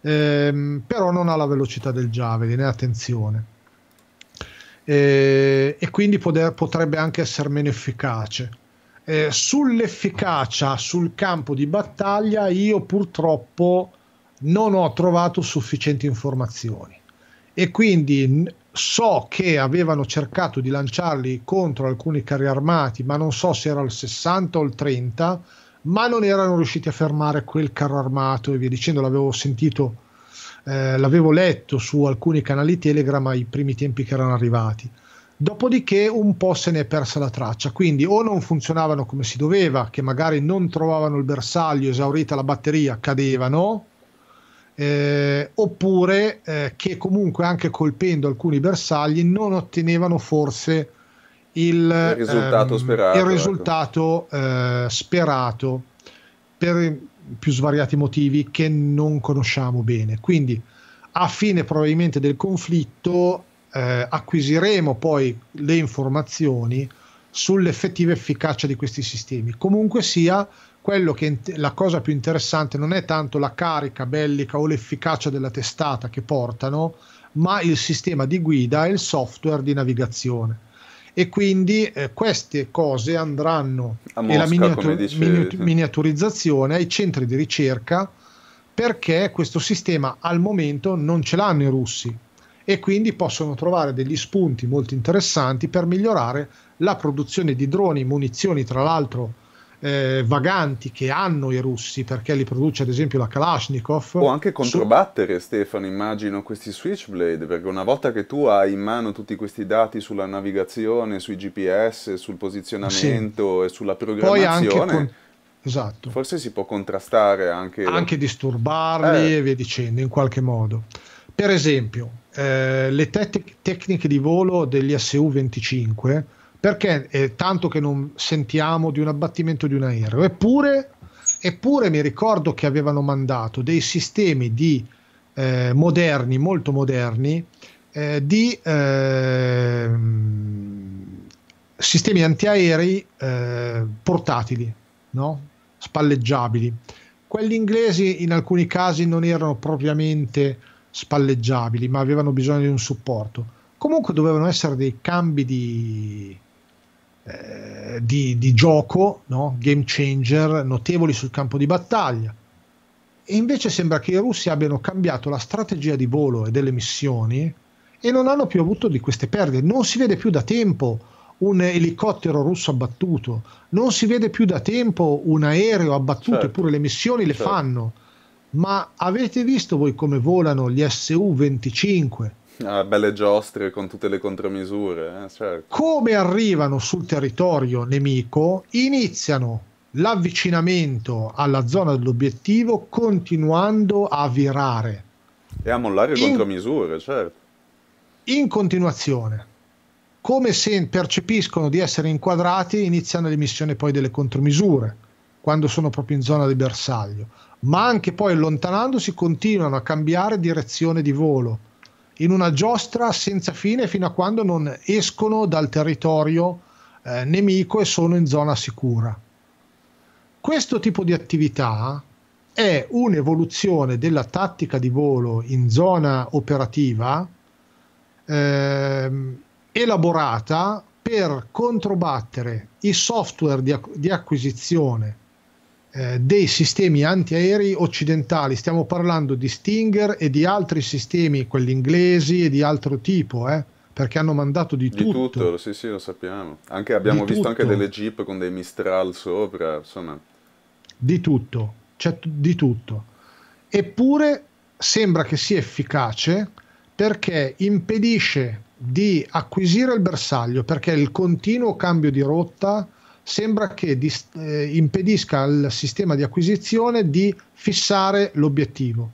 ehm, però non ha la velocità del Javelin eh, attenzione e quindi poter, potrebbe anche essere meno efficace eh, sull'efficacia sul campo di battaglia io purtroppo non ho trovato sufficienti informazioni e quindi so che avevano cercato di lanciarli contro alcuni carri armati ma non so se era il 60 o il 30 ma non erano riusciti a fermare quel carro armato e via dicendo l'avevo sentito eh, l'avevo letto su alcuni canali telegram ai primi tempi che erano arrivati dopodiché un po' se ne è persa la traccia, quindi o non funzionavano come si doveva, che magari non trovavano il bersaglio, esaurita la batteria, cadevano, eh, oppure eh, che comunque anche colpendo alcuni bersagli non ottenevano forse il, il risultato ehm, sperato. Il ecco. risultato, ecco. eh, sperato per più svariati motivi che non conosciamo bene. Quindi a fine probabilmente del conflitto eh, acquisiremo poi le informazioni sull'effettiva efficacia di questi sistemi. Comunque sia, quello che la cosa più interessante non è tanto la carica bellica o l'efficacia della testata che portano, ma il sistema di guida e il software di navigazione. E quindi eh, queste cose andranno a Mosca, e la miniatur- miniaturizzazione ai centri di ricerca perché questo sistema al momento non ce l'hanno i russi e quindi possono trovare degli spunti molto interessanti per migliorare la produzione di droni, munizioni tra l'altro eh, vaganti che hanno i russi perché li produce ad esempio la Kalashnikov. O anche controbattere su... Stefano, immagino questi switchblade, perché una volta che tu hai in mano tutti questi dati sulla navigazione, sui GPS, sul posizionamento sì. e sulla programmazione... Esatto. Forse si può contrastare anche... Anche disturbarli eh. e via dicendo, in qualche modo per esempio eh, le te- tecniche di volo degli SU-25 perché è tanto che non sentiamo di un abbattimento di un aereo eppure, eppure mi ricordo che avevano mandato dei sistemi di, eh, moderni molto moderni eh, di ehm, sistemi antiaerei eh, portatili no? spalleggiabili quelli inglesi in alcuni casi non erano propriamente spalleggiabili, ma avevano bisogno di un supporto. Comunque dovevano essere dei cambi di, eh, di, di gioco, no? game changer, notevoli sul campo di battaglia. E invece sembra che i russi abbiano cambiato la strategia di volo e delle missioni e non hanno più avuto di queste perdite. Non si vede più da tempo un elicottero russo abbattuto, non si vede più da tempo un aereo abbattuto, certo. eppure le missioni le certo. fanno ma avete visto voi come volano gli SU-25? Ah, belle giostre con tutte le contromisure. Eh? Certo. Come arrivano sul territorio nemico, iniziano l'avvicinamento alla zona dell'obiettivo continuando a virare. E a mollare in, contromisure, certo. In continuazione. Come se percepiscono di essere inquadrati, iniziano l'emissione poi delle contromisure, quando sono proprio in zona di bersaglio ma anche poi allontanandosi continuano a cambiare direzione di volo in una giostra senza fine fino a quando non escono dal territorio eh, nemico e sono in zona sicura. Questo tipo di attività è un'evoluzione della tattica di volo in zona operativa eh, elaborata per controbattere i software di, di acquisizione eh, dei sistemi antiaerei occidentali, stiamo parlando di Stinger e di altri sistemi, quelli inglesi e di altro tipo, eh, perché hanno mandato di, tutto. di tutto. tutto. sì sì lo sappiamo, anche, abbiamo di visto tutto. anche delle jeep con dei Mistral sopra, insomma. Di tutto, c'è t- di tutto. Eppure sembra che sia efficace perché impedisce di acquisire il bersaglio, perché il continuo cambio di rotta sembra che dis- eh, impedisca al sistema di acquisizione di fissare l'obiettivo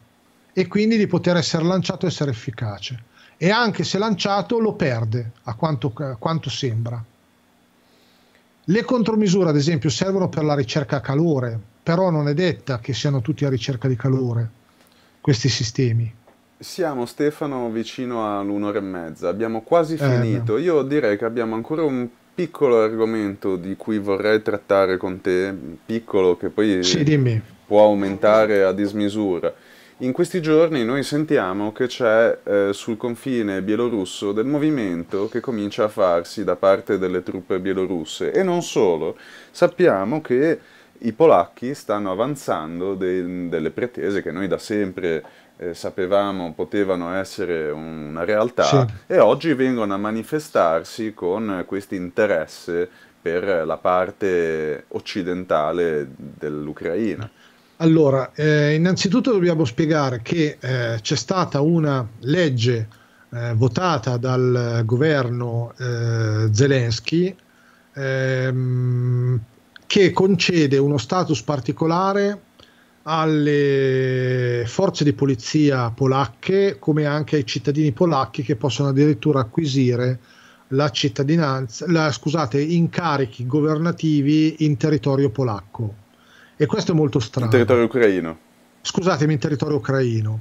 e quindi di poter essere lanciato e essere efficace. E anche se lanciato lo perde, a quanto, a quanto sembra. Le contromisure, ad esempio, servono per la ricerca a calore, però non è detta che siano tutti a ricerca di calore questi sistemi. Siamo Stefano vicino all'un'ora e mezza, abbiamo quasi eh, finito. No. Io direi che abbiamo ancora un piccolo argomento di cui vorrei trattare con te, piccolo che poi sì, può aumentare a dismisura. In questi giorni noi sentiamo che c'è eh, sul confine bielorusso del movimento che comincia a farsi da parte delle truppe bielorusse e non solo, sappiamo che i polacchi stanno avanzando de delle pretese che noi da sempre eh, sapevamo potevano essere una realtà sì. e oggi vengono a manifestarsi con questo interesse per la parte occidentale dell'Ucraina. Allora, eh, innanzitutto dobbiamo spiegare che eh, c'è stata una legge eh, votata dal governo eh, Zelensky ehm, che concede uno status particolare alle forze di polizia polacche come anche ai cittadini polacchi che possono addirittura acquisire la cittadinanza, la, scusate, incarichi governativi in territorio polacco. E questo è molto strano. In territorio ucraino. Scusatemi, in territorio ucraino.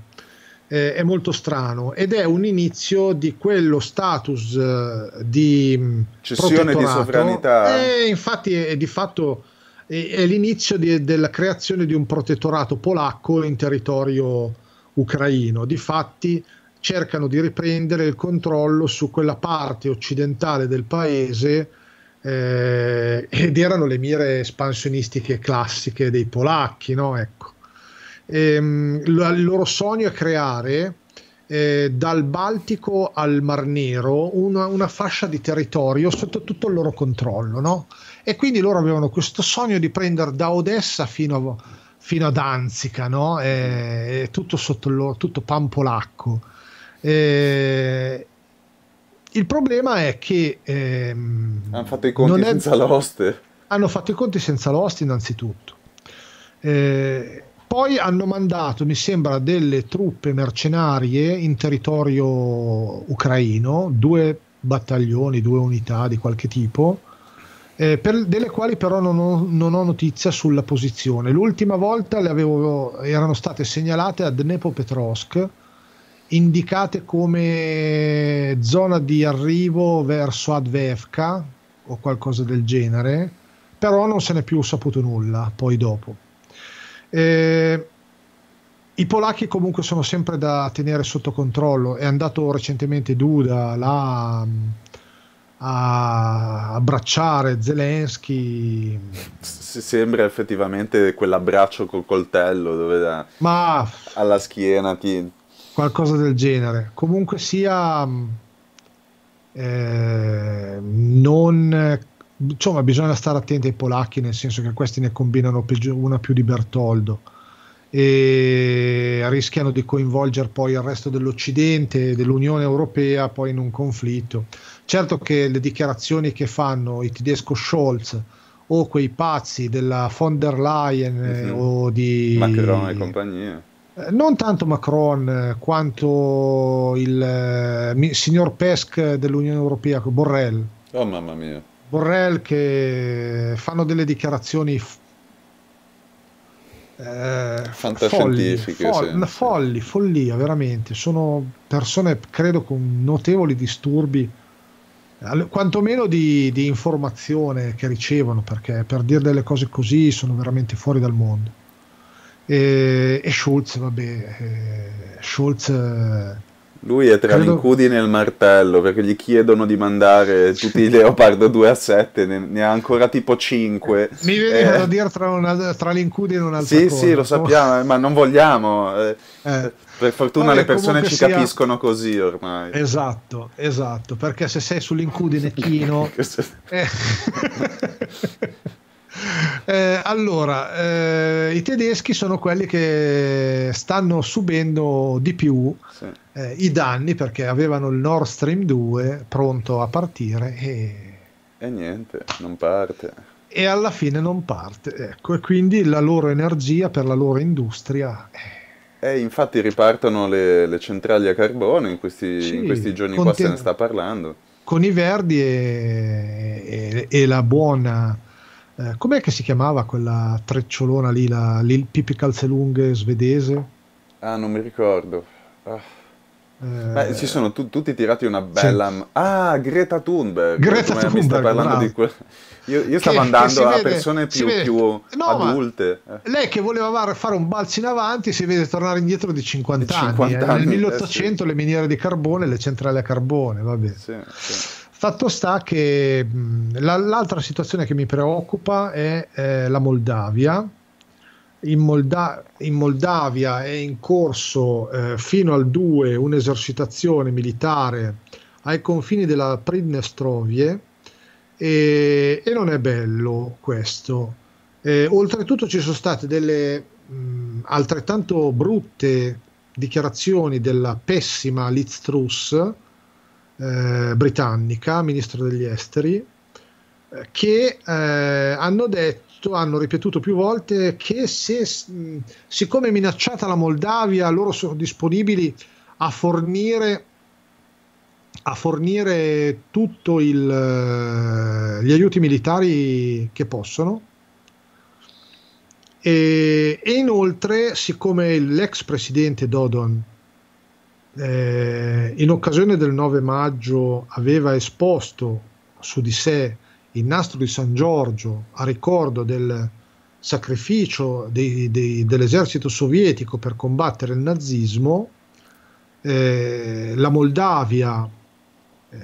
Eh, è molto strano ed è un inizio di quello status eh, di mm, cessione di sovranità. E eh, infatti è, è di fatto è l'inizio di, della creazione di un protettorato polacco in territorio ucraino. Difatti cercano di riprendere il controllo su quella parte occidentale del paese eh, ed erano le mire espansionistiche classiche dei polacchi. No? Ecco. E, ehm, l- il loro sogno è creare eh, dal Baltico al Mar Nero una, una, fascia di territorio sotto tutto il loro controllo. No? e quindi loro avevano questo sogno di prendere da Odessa fino, fino a Danzica, no? E, tutto sotto loro, tutto pampolacco. E, il problema è che... Ehm, hanno fatto i conti è, senza l'oste. Hanno fatto i conti senza l'oste innanzitutto. Eh, poi hanno mandato, mi sembra, delle truppe mercenarie in territorio ucraino, due battaglioni, due unità di qualche tipo, eh, per, delle quali però non ho, non ho, notizia sulla posizione. L'ultima volta avevo, erano state segnalate a Dnepo Petrovsk, indicate come zona di arrivo verso Advevka o qualcosa del genere, però non se n'è più saputo nulla poi dopo. Eh, i polacchi comunque sono sempre da tenere sotto controllo, è andato recentemente Duda, là a abbracciare Zelensky. Si sembra effettivamente quell'abbraccio col coltello dove da, Ma alla schiena ti... Qualcosa del genere. Comunque sia, mm, eh, non... Insomma, bisogna stare attenti ai polacchi, nel senso che questi ne combinano una più di Bertoldo e rischiano di coinvolgere poi il resto dell'Occidente, e dell'Unione Europea, poi in un conflitto. Certo che le dichiarazioni che fanno il tedesco Scholz o quei pazzi della von der Leyen mm-hmm. o di Macron e compagnia eh, non tanto Macron eh, quanto il eh, signor Pesc dell'Unione Europea, Borrell. Oh mamma mia. Borrell che fanno delle dichiarazioni f- eh, folli, fo- sì. folli, follia veramente. Sono persone credo con notevoli disturbi quantomeno di, di, informazione che ricevono, perché per dire delle cose così sono veramente fuori dal mondo. E, e Schulz, vabbè, eh, Schulz... Lui è tra credo... l'incudine e il martello, perché gli chiedono di mandare tutti i Leopardo 2 a 7, ne, ne ha ancora tipo 5. Mi veniva eh... da dire tra, una, tra l'incudine e un'altra sì, cosa. Sì, sì, lo sappiamo, ma non vogliamo... Eh. eh. Per fortuna Vabbè, le persone ci sia... capiscono così ormai. Esatto, esatto, perché se sei sull'incudine <laughs> chino... Eh. <laughs> eh... allora, eh, i tedeschi sono quelli che stanno subendo di più sì. eh, i danni perché avevano il Nord Stream 2 pronto a partire e... e niente, non parte. E alla fine non parte, ecco, e quindi la loro energia per la loro industria... Eh, eh, infatti ripartono le, le, centrali a carbone in questi, sì, in questi giorni qua te... se ne sta parlando. Con i verdi e, e, e la buona... Eh, com'è che si chiamava quella trecciolona lì, la, lì, il pipi calzelunghe svedese? Ah, non mi ricordo. Ah. Eh, Beh, ci sono tu, tutti tirati una bella... Sì. Ah, Greta Thunberg! Greta Thunberg, mi stai parlando di quella... Io, io, stavo andando a vede, persone più, più no, adulte. Lei che voleva fare un balzo in avanti si vede tornare indietro di 50, di 50 anni. Eh. anni. Nel 1800 eh, sì. le miniere di carbone, le centrali a carbone, vabbè. Sì, sì. Fatto sta che mh, la, l'altra situazione che mi preoccupa è eh, la Moldavia, in, Molda- in, Moldavia è in corso eh, fino al 2 un'esercitazione militare ai confini della Pridnestrovie e, e non è bello questo. Eh, oltretutto ci sono state delle mh, mm, altrettanto brutte dichiarazioni della pessima Liz Truss, eh, britannica, ministro degli esteri, eh, che eh, hanno detto soprattutto hanno ripetuto più volte che se, siccome è minacciata la Moldavia, loro sono disponibili a fornire, a fornire tutto eh, gli aiuti militari che possono. E, e inoltre, siccome l'ex presidente Dodon eh, in occasione del 9 maggio aveva esposto su di sé il nastro di San Giorgio a ricordo del sacrificio dei, dei, dell'esercito sovietico per combattere il nazismo, eh, la Moldavia eh,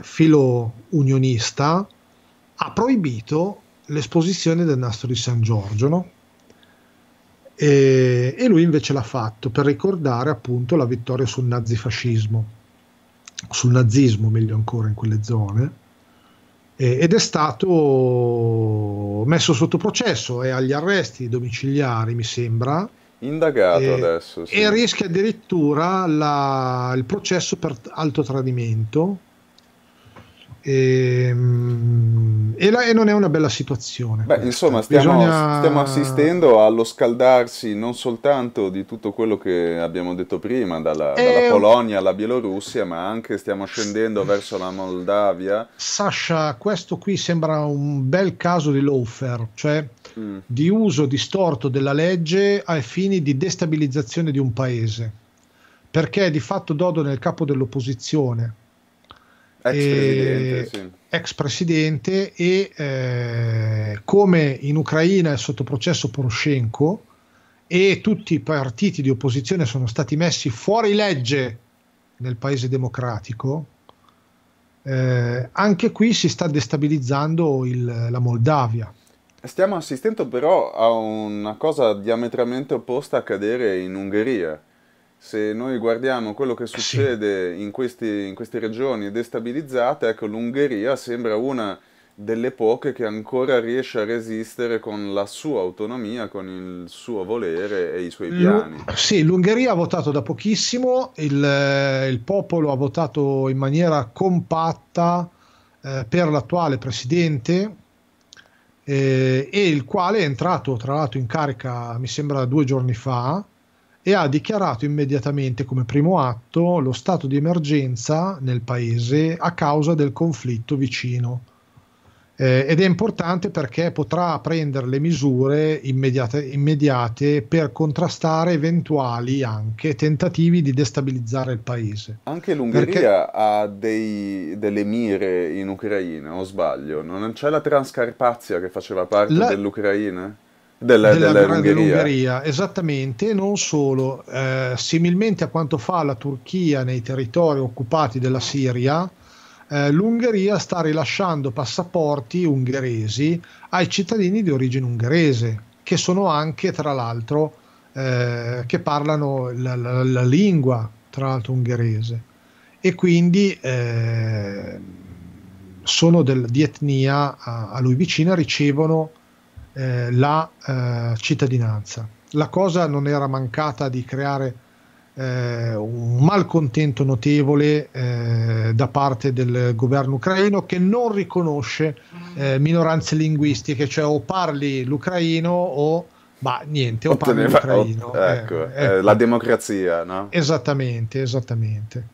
filo unionista ha proibito l'esposizione del nastro di San Giorgio, no? e, e lui invece l'ha fatto per ricordare appunto la vittoria sul nazifascismo, sul nazismo meglio ancora in quelle zone eh, ed è stato messo sotto processo, e agli arresti domiciliari mi sembra. Indagato e, adesso. Sì. E rischia addirittura la, il processo per alto tradimento e, ehm, e, la, e, non è una bella situazione. Beh, insomma, stiamo, Bisogna... stiamo, assistendo allo scaldarsi non soltanto di tutto quello che abbiamo detto prima, dalla, e... dalla Polonia alla Bielorussia, ma anche stiamo scendendo verso la Moldavia. Sasha, questo qui sembra un bel caso di lawfare, cioè mm. di uso distorto della legge ai fini di destabilizzazione di un paese, perché di fatto Dodo nel capo dell'opposizione Ex presidente, sì. ex presidente e eh, come in Ucraina è sotto processo Poroshenko e tutti i partiti di opposizione sono stati messi fuori legge nel paese democratico, eh, anche qui si sta destabilizzando il, la Moldavia. Stiamo assistendo però a una cosa diametralmente opposta a accadere in Ungheria se noi guardiamo quello che succede sì. in, questi, in, queste regioni destabilizzate, ecco, l'Ungheria sembra una delle poche che ancora riesce a resistere con la sua autonomia, con il suo volere e i suoi piani. L- sì, l'Ungheria ha votato da pochissimo, il, il popolo ha votato in maniera compatta eh, per l'attuale presidente eh, e il quale è entrato tra l'altro in carica, mi sembra, due giorni fa e ha dichiarato immediatamente come primo atto lo stato di emergenza nel paese a causa del conflitto vicino. Eh, ed è importante perché potrà prendere le misure immediate, immediate, per contrastare eventuali anche tentativi di destabilizzare il paese. Anche l'Ungheria perché... ha dei, delle mire in Ucraina, o sbaglio? Non c'è la Transcarpazia che faceva parte la... dell'Ucraina? della, della, della dell'Ungheria. Esattamente, e non solo, eh, similmente a quanto fa la Turchia nei territori occupati della Siria, eh, l'Ungheria sta rilasciando passaporti ungheresi ai cittadini di origine ungherese, che sono anche, tra l'altro, eh, che parlano la, la, la, lingua, tra l'altro, ungherese. E quindi eh, sono del, di etnia a, a lui vicina, ricevono eh, la eh, cittadinanza. La cosa non era mancata di creare eh, un malcontento notevole eh, da parte del governo ucraino che non riconosce eh, minoranze linguistiche, cioè o parli l'ucraino o ma niente, o parli l'ucraino. Ot- ecco, eh, ecco. la democrazia, no? Esattamente, esattamente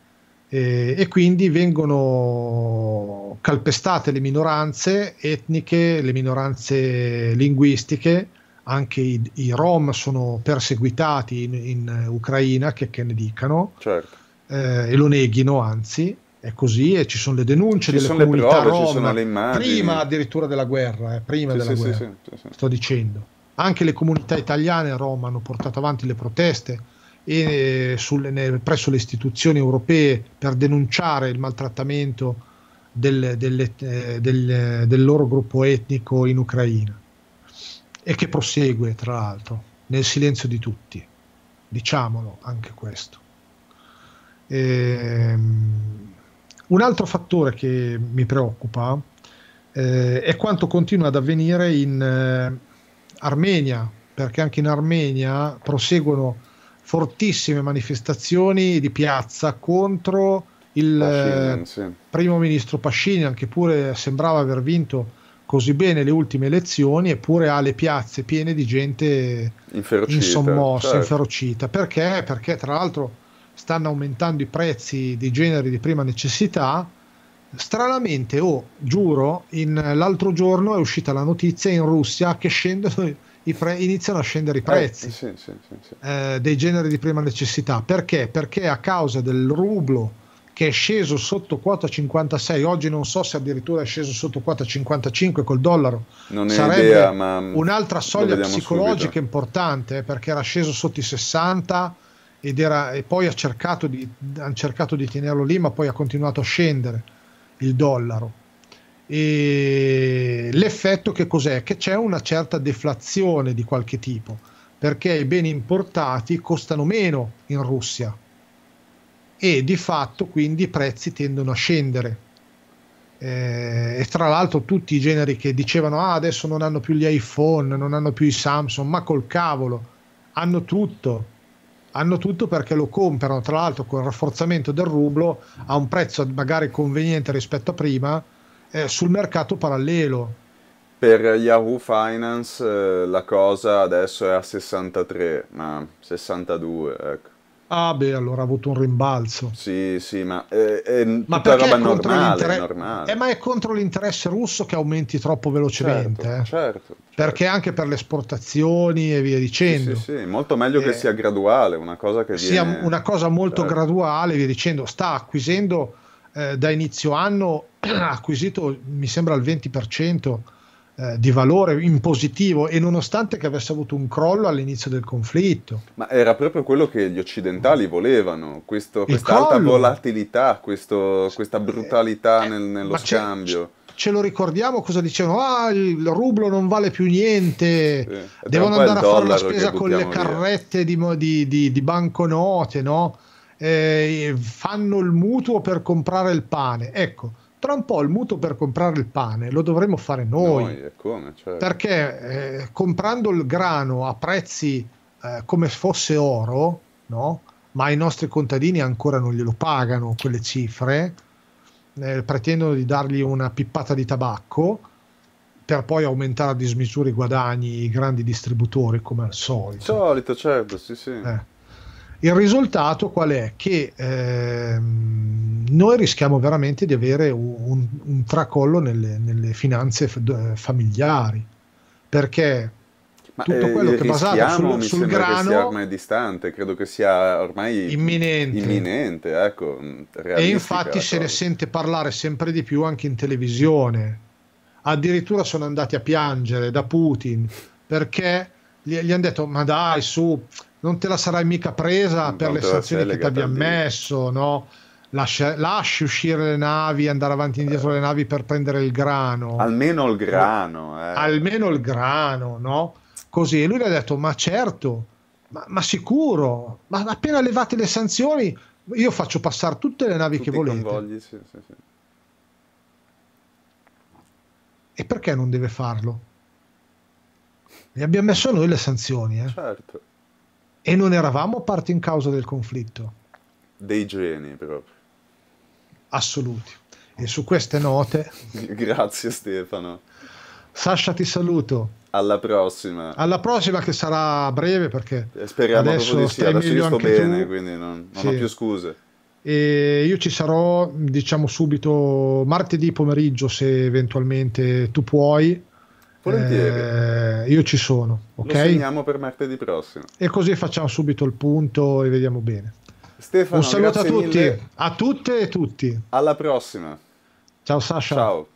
eh, e quindi vengono calpestate le minoranze etniche, le minoranze linguistiche, anche i, i rom sono perseguitati in, in Ucraina, che, che, ne dicano, certo. eh, e lo neghino anzi è così e ci sono le denunce ci delle sono comunità le prove, rom, sono le immagini. prima addirittura della guerra, eh, prima sì, della sì, guerra, sì, sto dicendo. Anche le comunità italiane rom hanno portato avanti le proteste, e sulle, presso le istituzioni europee per denunciare il maltrattamento del, delle, eh, del, del loro gruppo etnico in Ucraina e che prosegue tra l'altro nel silenzio di tutti, diciamolo anche questo. Ehm, un altro fattore che mi preoccupa eh, è quanto continua ad avvenire in eh, Armenia, perché anche in Armenia proseguono fortissime manifestazioni di piazza contro il Pascini, eh, sì. primo ministro Pascini, anche pure sembrava aver vinto così bene le ultime elezioni, eppure ha le piazze piene di gente inferocita, insommossa, certo. inferocita. Perché? Perché tra l'altro stanno aumentando i prezzi di generi di prima necessità. Stranamente, oh, giuro, in, l'altro giorno è uscita la notizia in Russia che scendono pre- iniziano a scendere i eh, prezzi eh, sì, sì, sì, eh, dei generi di prima necessità. Perché? Perché a causa del rublo che è sceso sotto quota 56, oggi non so se addirittura è sceso sotto quota 55 col dollaro, non sarebbe idea, ma un'altra soglia psicologica subito. importante eh, perché era sceso sotto i 60 ed era, e poi ha cercato di, hanno cercato di tenerlo lì ma poi ha continuato a scendere il dollaro e l'effetto che cos'è? Che c'è una certa deflazione di qualche tipo, perché i beni importati costano meno in Russia e di fatto quindi i prezzi tendono a scendere. Eh, e tra l'altro tutti i generi che dicevano ah, adesso non hanno più gli iPhone, non hanno più i Samsung, ma col cavolo, hanno tutto, hanno tutto perché lo comprano, tra l'altro con il rafforzamento del rublo a un prezzo magari conveniente rispetto a prima, eh, sul mercato parallelo. Per Yahoo Finance eh, la cosa adesso è a 63, ma 62, ecco. Ah beh, allora ha avuto un rimbalzo. Sì, sì, ma eh, è, è ma tutta roba è normale, è normale. Eh, ma è contro l'interesse russo che aumenti troppo velocemente. Certo, eh. certo, certo. Perché anche per le esportazioni e via dicendo. Sì, sì, sì. molto meglio eh, che sia graduale, una cosa che sia viene... una cosa molto certo. graduale, via dicendo. Sta acquisendo eh, da inizio anno acquisito, mi sembra, il 20% eh, di valore in positivo e nonostante che avesse avuto un crollo all'inizio del conflitto. Ma era proprio quello che gli occidentali volevano, questo, questa alta volatilità, questo, questa brutalità eh, nel, nello scambio. Ce, ce lo ricordiamo cosa dicevano? Ah, il rublo non vale più niente, sì, devono andare a fare la spesa con le carrette di, di, di, di banconote, no? Eh, fanno il mutuo per comprare il pane. Ecco, tra un po' il mutuo per comprare il pane lo dovremmo fare noi, noi eh, come, certo. perché eh, comprando il grano a prezzi eh, come fosse oro, no? ma i nostri contadini ancora non glielo pagano quelle cifre, eh, pretendono di dargli una pippata di tabacco per poi aumentare a dismisura i guadagni i grandi distributori come al solito. Solito, certo, sì, sì. Eh. Il risultato qual è? Che ehm, noi rischiamo veramente di avere un, un tracollo nelle, nelle finanze f- familiari, perché ma tutto eh, quello eh, che è basato sul, sul grano... Che sia ormai distante, credo che sia ormai imminente. imminente ecco, mm, e infatti se ne sente parlare sempre di più anche in televisione. Addirittura sono andati a piangere da Putin perché gli, gli hanno detto ma dai su non te la sarai mica presa non per le sanzioni che ti abbiamo messo, no? Lascia, lasci uscire le navi, andare avanti e indietro eh. le navi per prendere il grano. Almeno il grano. Eh. Almeno il grano, no? Così. E lui le ha detto, ma certo, ma, ma, sicuro, ma appena levate le sanzioni io faccio passare tutte le navi Tutti che volete. Convogli, sì, sì, sì. E perché non deve farlo? Gli abbiamo messo noi le sanzioni. Eh? Certo. E non eravamo parte in causa del conflitto. Dei geni proprio. Assoluti. E su queste note... <laughs> Grazie Stefano. Sasha ti saluto. Alla prossima. Alla prossima che sarà breve perché... Eh, speriamo adesso proprio di sì, adesso io sto bene, tu. quindi non, non sì. ho più scuse. E io ci sarò, diciamo subito, martedì pomeriggio se eventualmente tu puoi Volentieri. Eh, io ci sono, ok? Lo per martedì prossimo. E così facciamo subito il punto e vediamo bene. Stefano, un saluto a tutti, mille. a tutte e tutti. Alla prossima. Ciao Sasha. Ciao.